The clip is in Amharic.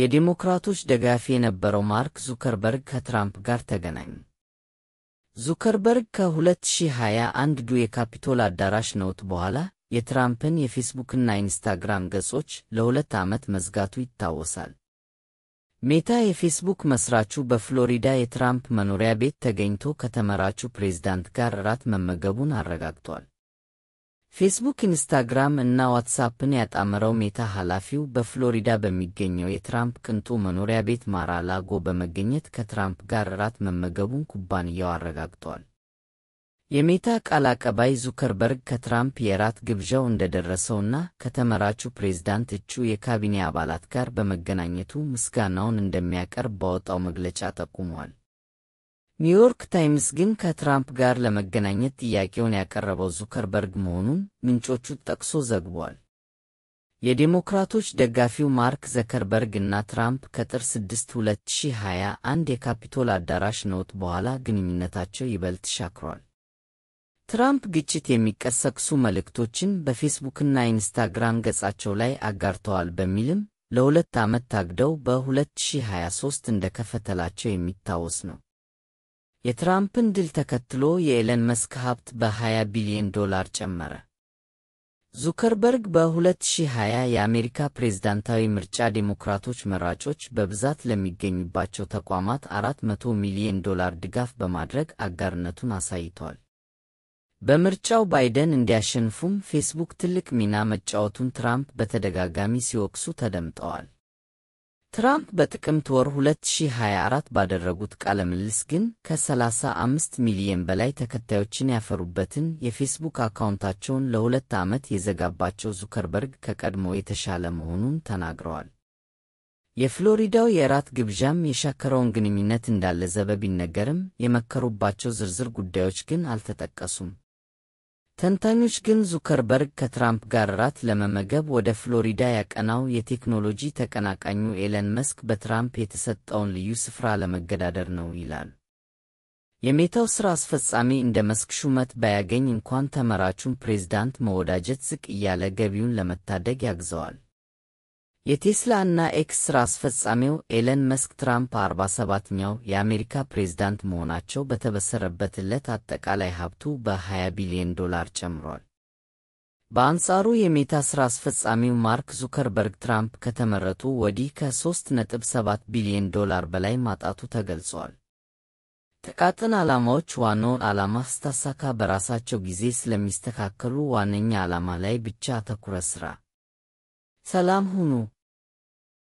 የዲሞክራቶች ደጋፊ የነበረው ማርክ ዙከርበርግ ከትራምፕ ጋር ተገናኙ። ዙከርበርግ ከ2021 ዱ የካፒቶል አዳራሽ ነውት በኋላ የትራምፕን የፌስቡክና ኢንስታግራም ገጾች ለሁለት ዓመት መዝጋቱ ይታወሳል። ሜታ የፌስቡክ መስራቹ በፍሎሪዳ የትራምፕ መኖሪያ ቤት ተገኝቶ ከተመራጩ ፕሬዝዳንት ጋር እራት መመገቡን አረጋግጧል። ፌስቡክ፣ ኢንስታግራም እና ዋትስአፕን ያጣመረው ሜታ ኃላፊው በፍሎሪዳ በሚገኘው የትራምፕ ቅንጡ መኖሪያ ቤት ማራ ላጎ በመገኘት ከትራምፕ ጋር እራት መመገቡን ኩባንያው አረጋግጧል። የሜታ ቃል አቀባይ ዙከርበርግ ከትራምፕ የራት ግብዣው እንደደረሰውና ከተመራቹ ፕሬዝዳንት እጩ የካቢኔ አባላት ጋር በመገናኘቱ ምስጋናውን እንደሚያቀርብ ባወጣው መግለጫ ጠቁሟል። ኒውዮርክ ታይምስ ግን ከትራምፕ ጋር ለመገናኘት ጥያቄውን ያቀረበው ዙከርበርግ መሆኑን ምንጮቹ ጠቅሶ ዘግቧል። የዴሞክራቶች ደጋፊው ማርክ ዘከርበርግ እና ትራምፕ ከጥር 6 2021 የካፒቶል አዳራሽ ነውጥ በኋላ ግንኙነታቸው ይበልጥ ሻክሯል። ትራምፕ ግጭት የሚቀሰቅሱ መልእክቶችን በፌስቡክና ኢንስታግራም ገጻቸው ላይ አጋርተዋል በሚልም ለሁለት ዓመት ታግደው በ2023 እንደከፈተላቸው የሚታወስ ነው። የትራምፕን ድል ተከትሎ የኤለን መስክ ሀብት በ20 ቢሊዮን ዶላር ጨመረ። ዙከርበርግ በ2020 የአሜሪካ ፕሬዝዳንታዊ ምርጫ ዴሞክራቶች መራጮች በብዛት ለሚገኙባቸው ተቋማት 400 ሚሊዮን ዶላር ድጋፍ በማድረግ አጋርነቱን አሳይተዋል። በምርጫው ባይደን እንዲያሸንፉም ፌስቡክ ትልቅ ሚና መጫወቱን ትራምፕ በተደጋጋሚ ሲወቅሱ ተደምጠዋል። ትራምፕ በጥቅምት ወር 2024 ባደረጉት ቃለ ምልልስ ግን ከ35 ሚሊዮን በላይ ተከታዮችን ያፈሩበትን የፌስቡክ አካውንታቸውን ለሁለት ዓመት የዘጋባቸው ዙከርበርግ ከቀድሞ የተሻለ መሆኑን ተናግረዋል። የፍሎሪዳው የእራት ግብዣም የሻከረውን ግንኙነት እንዳለ ዘበ ቢነገርም የመከሩባቸው ዝርዝር ጉዳዮች ግን አልተጠቀሱም። ተንታኞች ግን ዙከርበርግ ከትራምፕ ጋር ራት ለመመገብ ወደ ፍሎሪዳ ያቀናው የቴክኖሎጂ ተቀናቃኙ ኤለን መስክ በትራምፕ የተሰጠውን ልዩ ስፍራ ለመገዳደር ነው ይላሉ። የሜታው ሥራ አስፈጻሚ እንደ መስክ ሹመት ባያገኝ እንኳን ተመራቹን ፕሬዝዳንት መወዳጀት ዝቅ እያለ ገቢውን ለመታደግ ያግዘዋል። የቴስላ እና ኤክስ ሥራ አስፈጻሚው ኤለን መስክ ትራምፕ 47ኛው የአሜሪካ ፕሬዝዳንት መሆናቸው በተበሰረበት ዕለት አጠቃላይ ሀብቱ በ20 ቢሊዮን ዶላር ጨምሯል። በአንጻሩ የሜታ ሥራ አስፈጻሚው ማርክ ዙከርበርግ ትራምፕ ከተመረጡ ወዲህ ከ3.7 ቢሊዮን ዶላር በላይ ማጣቱ ተገልጿል። ጥቃቅን ዓላማዎች ዋናውን ዓላማ ስታሳካ በራሳቸው ጊዜ ስለሚስተካከሉ ዋነኛ ዓላማ ላይ ብቻ አተኩረ ሥራ ሰላም ሁኑ።